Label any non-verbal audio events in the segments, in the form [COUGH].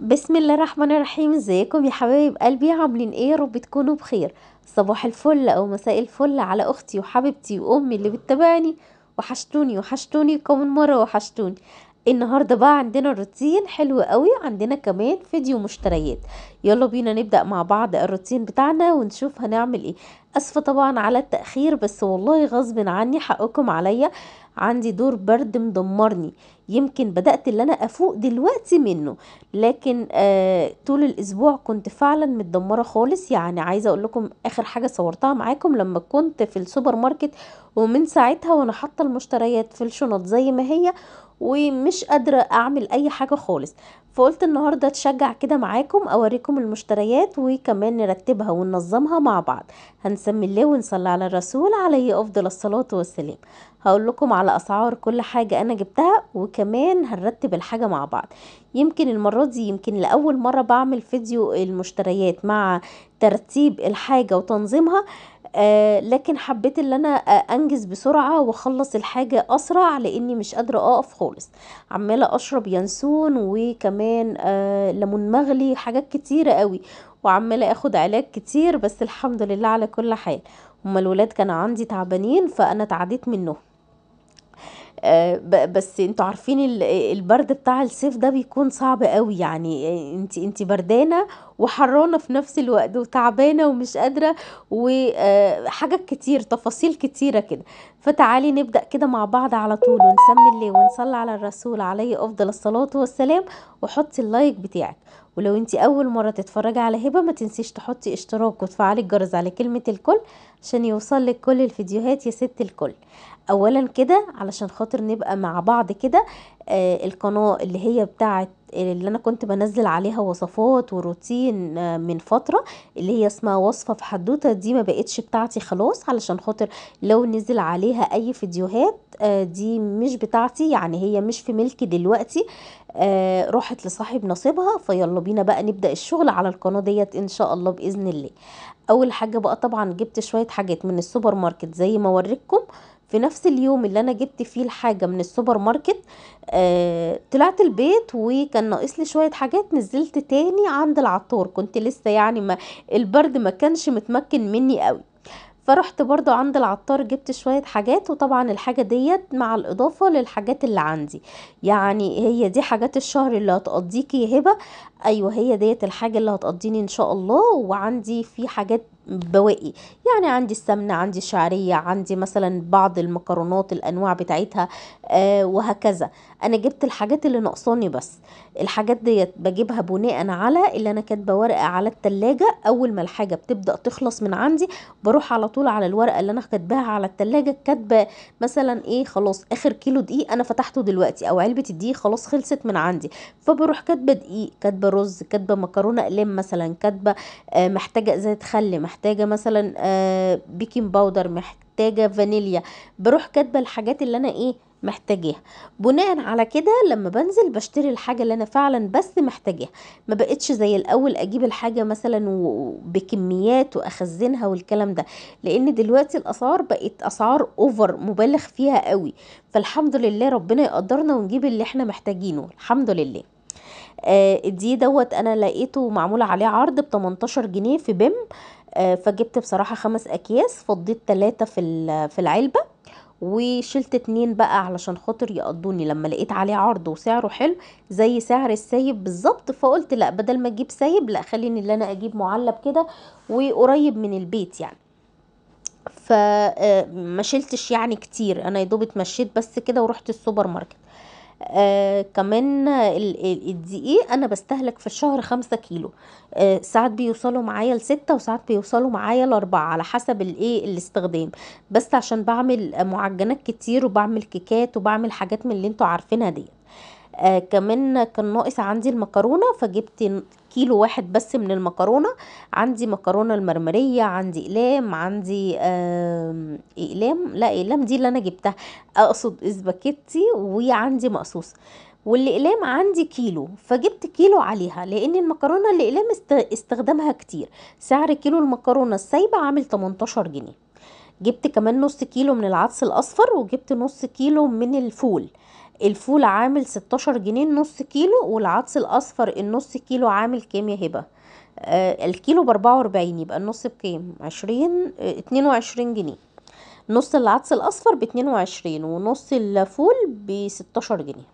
بسم الله الرحمن الرحيم ازيكم يا حبايب قلبي عاملين ايه يا رب تكونوا بخير صباح الفل او مساء الفل على اختي وحبيبتي وامي اللي بتتابعني وحشتوني وحشتوني كم مره وحشتوني النهاردة بقى عندنا روتين حلو قوي عندنا كمان فيديو مشتريات يلا بينا نبدأ مع بعض الروتين بتاعنا ونشوف هنعمل ايه اسفة طبعا على التأخير بس والله غصب عني حقكم عليا عندي دور برد مدمرني يمكن بدأت اللي انا افوق دلوقتي منه لكن آه طول الاسبوع كنت فعلا متدمرة خالص يعني عايزة اقول لكم اخر حاجة صورتها معاكم لما كنت في السوبر ماركت ومن ساعتها وانا حاطة المشتريات في الشنط زي ما هي ومش قادرة اعمل اي حاجة خالص فقلت النهاردة اتشجع كده معاكم اوريكم المشتريات وكمان نرتبها وننظمها مع بعض هنسمي الله ونصلي على الرسول عليه افضل الصلاة والسلام هقول لكم على اسعار كل حاجة انا جبتها وكمان هنرتب الحاجة مع بعض يمكن المرة دي يمكن لأول مرة بعمل فيديو المشتريات مع ترتيب الحاجة وتنظيمها آه، لكن حبيت ان انا انجز بسرعه واخلص الحاجه اسرع لاني مش قادره اقف خالص عماله اشرب ينسون وكمان آه، ليمون مغلي حاجات كتيره قوي وعماله اخد علاج كتير بس الحمد لله على كل حال هما الولاد كانوا عندي تعبانين فانا اتعديت منهم آه، بس انتوا عارفين البرد بتاع الصيف ده بيكون صعب قوي يعني انت انت بردانه وحرانه في نفس الوقت وتعبانه ومش قادره وحاجات آه، كتير تفاصيل كتيره كده فتعالي نبدا كده مع بعض على طول ونسمي الله ونصلي على الرسول عليه افضل الصلاه والسلام وحطي اللايك بتاعك ولو انت اول مره تتفرجي على هبه ما تنسيش تحطي اشتراك وتفعلي الجرس على كلمه الكل عشان يوصل لك كل الفيديوهات يا ست الكل اولا كده علشان خاطر نبقى مع بعض كده آه القناة اللي هي بتاعت اللي انا كنت بنزل عليها وصفات وروتين آه من فترة اللي هي اسمها وصفة في حدوتة دي ما بقتش بتاعتي خلاص علشان خاطر لو نزل عليها اي فيديوهات آه دي مش بتاعتي يعني هي مش في ملكي دلوقتي آه، راحت لصاحب نصيبها فيلا بينا بقى نبدأ الشغل على القناة ديت ان شاء الله بإذن الله اول حاجة بقى طبعا جبت شوية حاجات من السوبر ماركت زي ما وريتكم في نفس اليوم اللي انا جبت فيه الحاجه من السوبر ماركت آه طلعت البيت وكان ناقص لي شويه حاجات نزلت تاني عند العطار كنت لسه يعني ما البرد ما كانش متمكن مني قوي فرحت برضو عند العطار جبت شوية حاجات وطبعا الحاجة ديت مع الإضافة للحاجات اللي عندي يعني هي دي حاجات الشهر اللي هتقضيكي هبة أيوة هي ديت الحاجة اللي هتقضيني إن شاء الله وعندي في حاجات بواقي يعني عندي السمنة عندي الشعرية عندي مثلا بعض المكرونات الأنواع بتاعتها آه وهكذا أنا جبت الحاجات اللي ناقصاني بس الحاجات دي بجيبها بناء على اللي أنا كاتبة ورقة على التلاجة أول ما الحاجة بتبدأ تخلص من عندي بروح على طول على الورقة اللي أنا كاتباها على التلاجة كاتبة مثلا إيه خلاص آخر كيلو دقيق أنا فتحته دلوقتي أو علبة الدقيق خلاص خلصت من عندي فبروح كاتبة دقيق كاتبة رز كاتبة مكرونة أقلام مثلا كاتبة آه محتاجة زيت خل محتاجه مثلا بيكنج آه، باودر محتاجه فانيليا بروح كاتبه الحاجات اللي انا ايه محتاجاها بناء على كده لما بنزل بشتري الحاجه اللي انا فعلا بس محتاجاها ما بقتش زي الاول اجيب الحاجه مثلا بكميات واخزنها والكلام ده لان دلوقتي الاسعار بقت اسعار اوفر مبالغ فيها قوي فالحمد لله ربنا يقدرنا ونجيب اللي احنا محتاجينه الحمد لله آه دي دوت انا لقيته معمول عليه عرض ب 18 جنيه في بيم آه، فجبت بصراحة خمس أكياس فضيت تلاتة في, في العلبة وشلت اتنين بقى علشان خاطر يقضوني لما لقيت عليه عرض وسعره حلو زي سعر السايب بالظبط فقلت لا بدل ما اجيب سايب لا خليني اللي انا اجيب معلب كده وقريب من البيت يعني فما آه، شلتش يعني كتير انا يا اتمشيت بس كده ورحت السوبر ماركت آه كمان الدقيق انا بستهلك في الشهر خمسة كيلو آه ساعات بيوصلوا معايا لستة وساعات بيوصلوا معايا لاربعة على حسب الايه الاستخدام بس عشان بعمل معجنات كتير وبعمل كيكات وبعمل حاجات من اللي انتوا عارفينها ديت آه كمان كان ناقص عندي المكرونه فجبت كيلو واحد بس من المكرونه عندي مكرونه المرمريه عندي اقلام عندي آه اقلام لا اقلام دي اللي انا جبتها اقصد اسباجيتي وعندي مقصوص والاقلام عندي كيلو فجبت كيلو عليها لان المكرونه الاقلام استخدمها كتير سعر كيلو المكرونه السايبه عامل 18 جنيه جبت كمان نص كيلو من العدس الاصفر وجبت نص كيلو من الفول الفول عامل 16 جنيه نص كيلو والعدس الاصفر النص كيلو عامل كام يا هبه آه الكيلو باربعة واربعين يبقى النص بكام 20 آه، اتنين وعشرين جنيه نص العدس الاصفر باتنين وعشرين ونص الفول بستاشر جنيه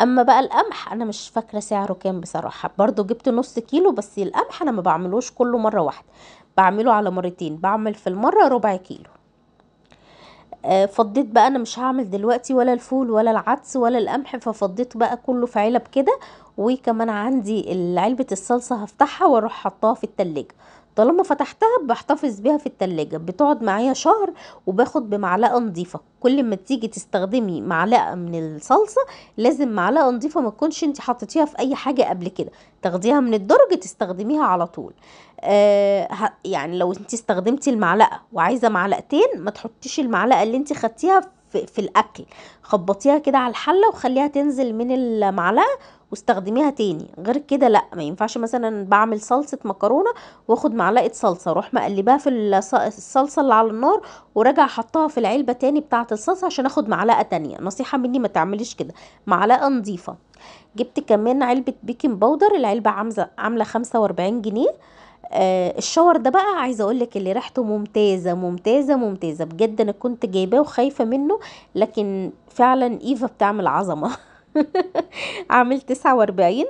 اما بقى القمح انا مش فاكره سعره كام بصراحه برضو جبت نص كيلو بس القمح انا ما بعملوش كله مره واحده بعمله على مرتين بعمل في المره ربع كيلو آه، فضيت بقى انا مش هعمل دلوقتي ولا الفول ولا العدس ولا القمح ففضيت بقى كله في علب كده وكمان عندي علبة الصلصة هفتحها واروح حطاها في التلاجة طالما فتحتها بحتفظ بيها في التلاجة بتقعد معايا شهر وباخد بمعلقة نظيفة كل ما تيجي تستخدمي معلقة من الصلصة لازم معلقة نظيفة ما تكونش انت حطيتيها في اي حاجة قبل كده تاخديها من الدرج تستخدميها على طول آه يعني لو انت استخدمتي المعلقة وعايزة معلقتين ما تحطيش المعلقة اللي انت خدتيها في, في الاكل خبطيها كده على الحله وخليها تنزل من المعلقه واستخدميها تاني غير كده لا ما ينفعش مثلا بعمل صلصه مكرونه واخد معلقه صلصه روح مقلبها في الصلصه اللي على النار ورجع حطها في العلبه تاني بتاعه الصلصه عشان اخد معلقه تانية نصيحه مني ما تعمليش كده معلقه نظيفه جبت كمان علبه بيكنج باودر العلبه عامله 45 جنيه آه الشاور ده بقى عايزه اقول لك اللي ريحته ممتازه ممتازه ممتازه بجد انا كنت جايباه وخايفه منه لكن فعلا ايفا بتعمل عظمه [LAUGHS] عامل 49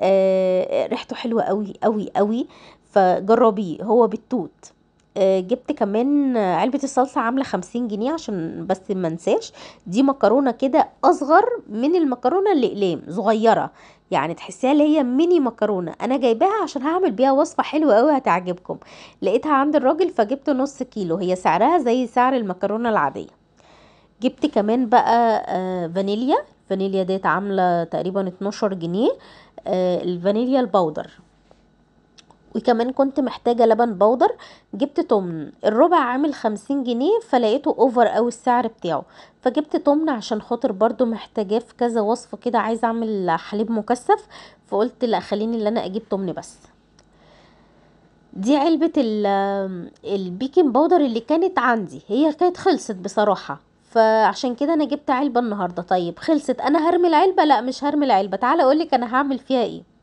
آه ريحته حلوه قوي قوي قوي فجربيه هو بالتوت آه، جبت كمان علبة الصلصة عاملة خمسين جنيه عشان بس منساش دي مكرونة كده أصغر من المكرونة الأقلام صغيرة يعني تحسيها اللي هي ميني مكرونه انا جايباها عشان هعمل بيها وصفه حلوه قوي هتعجبكم لقيتها عند الراجل فجبت نص كيلو هي سعرها زي سعر المكرونه العاديه جبت كمان بقى آه، فانيليا الفانيليا ديت عامله تقريبا 12 جنيه آه، الفانيليا البودر وكمان كنت محتاجة لبن بودر جبت تمن الربع عامل خمسين جنيه فلقيته اوفر او السعر بتاعه فجبت تمن عشان خاطر برضو محتاجاه في كذا وصفة كده عايزة اعمل حليب مكثف فقلت لا خليني اللي انا اجيب تمن بس دي علبة البيكنج باودر اللي كانت عندي هي كانت خلصت بصراحة فعشان كده انا جبت علبة النهاردة طيب خلصت انا هرمي العلبة لا مش هرمي العلبة تعالى اقولك انا هعمل فيها ايه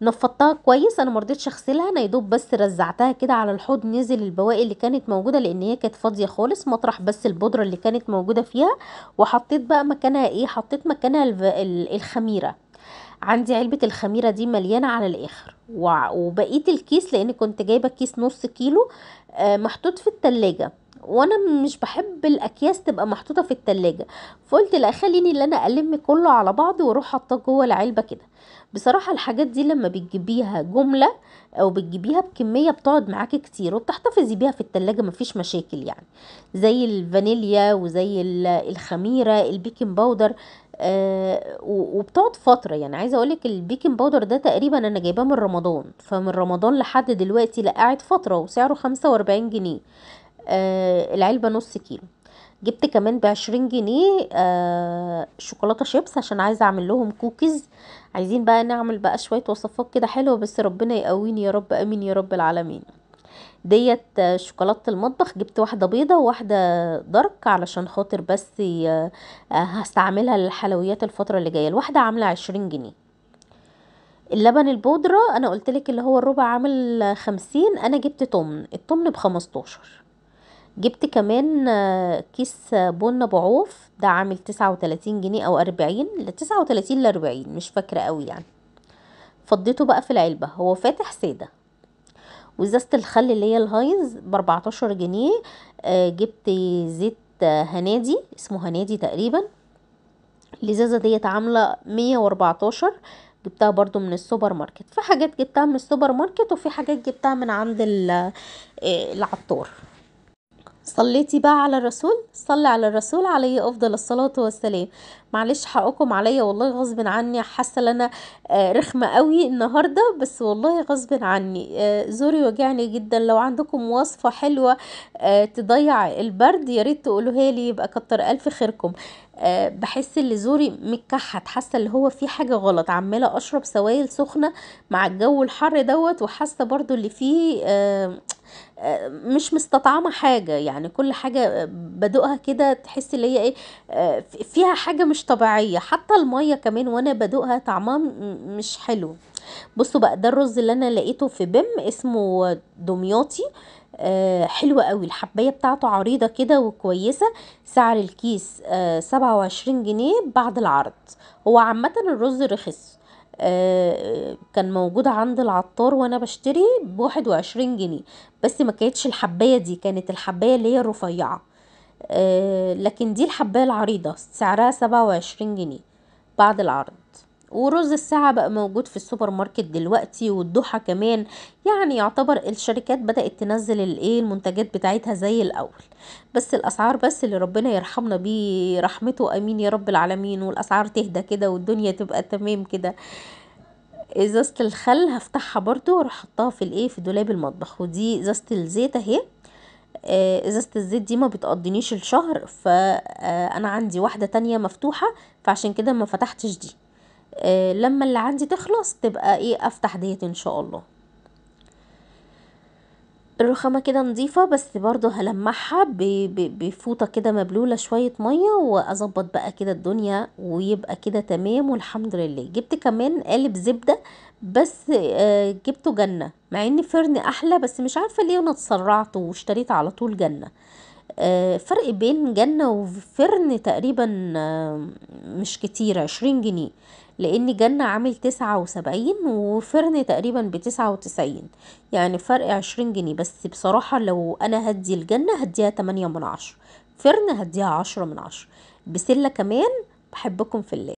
نفضتها كويس انا مرضتش اغسلها انا يدوب بس رزعتها كده على الحوض نزل البواقي اللي كانت موجوده لان هي كانت فاضيه خالص مطرح بس البودره اللي كانت موجوده فيها وحطيت بقى مكانها ايه حطيت مكانها الخميره عندي علبة الخميرة دي مليانة على الآخر وبقيت الكيس لأن كنت جايبة كيس نص كيلو آه، محطوط في التلاجة وانا مش بحب الاكياس تبقى محطوطه في التلاجة فقلت لا خليني اللي انا الم كله على بعض واروح حاطاه جوه العلبه كده بصراحه الحاجات دي لما بتجيبيها جمله او بتجيبيها بكميه بتقعد معاكي كتير وبتحتفظي بيها في التلاجة مفيش مشاكل يعني زي الفانيليا وزي الخميره البيكنج باودر آه وبتقعد فترة يعني عايزة اقولك البيكنج باودر ده تقريبا انا جايباه من رمضان فمن رمضان لحد دلوقتي لا قاعد فترة وسعره خمسة واربعين جنيه آه، العلبة نص كيلو جبت كمان بعشرين جنيه آه شوكولاتة شيبس عشان عايزة اعمل لهم كوكيز عايزين بقى نعمل بقى شوية وصفات كده حلوة بس ربنا يقويني يا رب امين يا رب العالمين ديت شوكولاتة المطبخ جبت واحدة بيضة وواحدة دارك علشان خاطر بس آه، هستعملها للحلويات الفترة اللي جاية الواحدة عاملة عشرين جنيه اللبن البودرة انا قلتلك اللي هو الربع عامل خمسين انا جبت تمن التمن بخمستاشر جبت كمان آه، كيس بن بعوف ده عامل تسعة وتلاتين جنيه او اربعين تسعة وتلاتين لاربعين مش فاكرة قوي يعني فضيته بقى في العلبة هو فاتح سادة وزازه الخل اللي هي الهايز باربعتاشر جنيه آه، جبت زيت آه، هنادي اسمه هنادي تقريبا الازازة ديت عاملة مية واربعتاشر جبتها برضو من السوبر ماركت في حاجات جبتها من السوبر ماركت وفي حاجات جبتها من عند العطار صليتي بقى على الرسول صلي على الرسول عليه افضل الصلاه والسلام معلش حقكم عليا والله غصب عني حاسه ان انا آه، رخمه قوي النهارده بس والله غصب عني آه، زوري وجعني جدا لو عندكم وصفه حلوه آه، تضيع البرد ياريت تقولوها لي يبقى كتر الف خيركم بحس اللي زوري متكحت حاسه اللي هو في حاجه غلط عماله اشرب سوائل سخنه مع الجو الحر دوت وحاسه برضو اللي فيه آه، مش مستطعمه حاجه يعني كل حاجه بدوقها كده تحس اللي هي ايه آه، فيها حاجه مش طبيعيه حتى الميه كمان وانا بدوقها طعمها مش حلو بصوا بقى ده الرز اللي انا لقيته في بم اسمه دمياطي آه، حلوة قوي الحباية بتاعته عريضة كده وكويسة سعر الكيس سبعة جنيه بعد العرض هو عامة الرز رخص آه، كان موجود عند العطار وانا بشتري ب 21 جنيه بس ما كانتش الحباية دي كانت الحباية اللي هي الرفيعة آه، لكن دي الحباية العريضة سعرها 27 جنيه بعد العرض ورز الساعة بقى موجود في السوبر ماركت دلوقتي والضحى كمان يعني يعتبر الشركات بدأت تنزل الايه المنتجات بتاعتها زي الأول بس الأسعار بس اللي ربنا يرحمنا بيه رحمته أمين يا رب العالمين والأسعار تهدى كده والدنيا تبقى تمام كده ازازة الخل هفتحها برضو واروح احطها في الايه في دولاب المطبخ ودي ازازة الزيت اهي آه، ازازة الزيت دي ما بتقضينيش الشهر فانا آه، عندي واحدة تانية مفتوحة فعشان كده ما فتحتش دي آه، لما اللي عندي تخلص تبقى ايه افتح ديت ان شاء الله الرخامة كده نظيفة بس برضو هلمعها بفوطة كده مبلولة شوية مية واظبط بقى كده الدنيا ويبقى كده تمام والحمد لله جبت كمان قالب زبدة بس آه، جبته جنة مع ان فرن احلى بس مش عارفة ليه انا اتسرعت واشتريت على طول جنة آه، فرق بين جنة وفرن تقريبا آه، مش كتير عشرين جنيه لان جنة عامل تسعة وسبعين وفرن تقريبا بتسعة وتسعين يعني فرق عشرين جنيه بس بصراحة لو انا هدي الجنة هديها تمانية من عشرة فرن هديها عشرة من عشرة بسلة كمان بحبكم في الله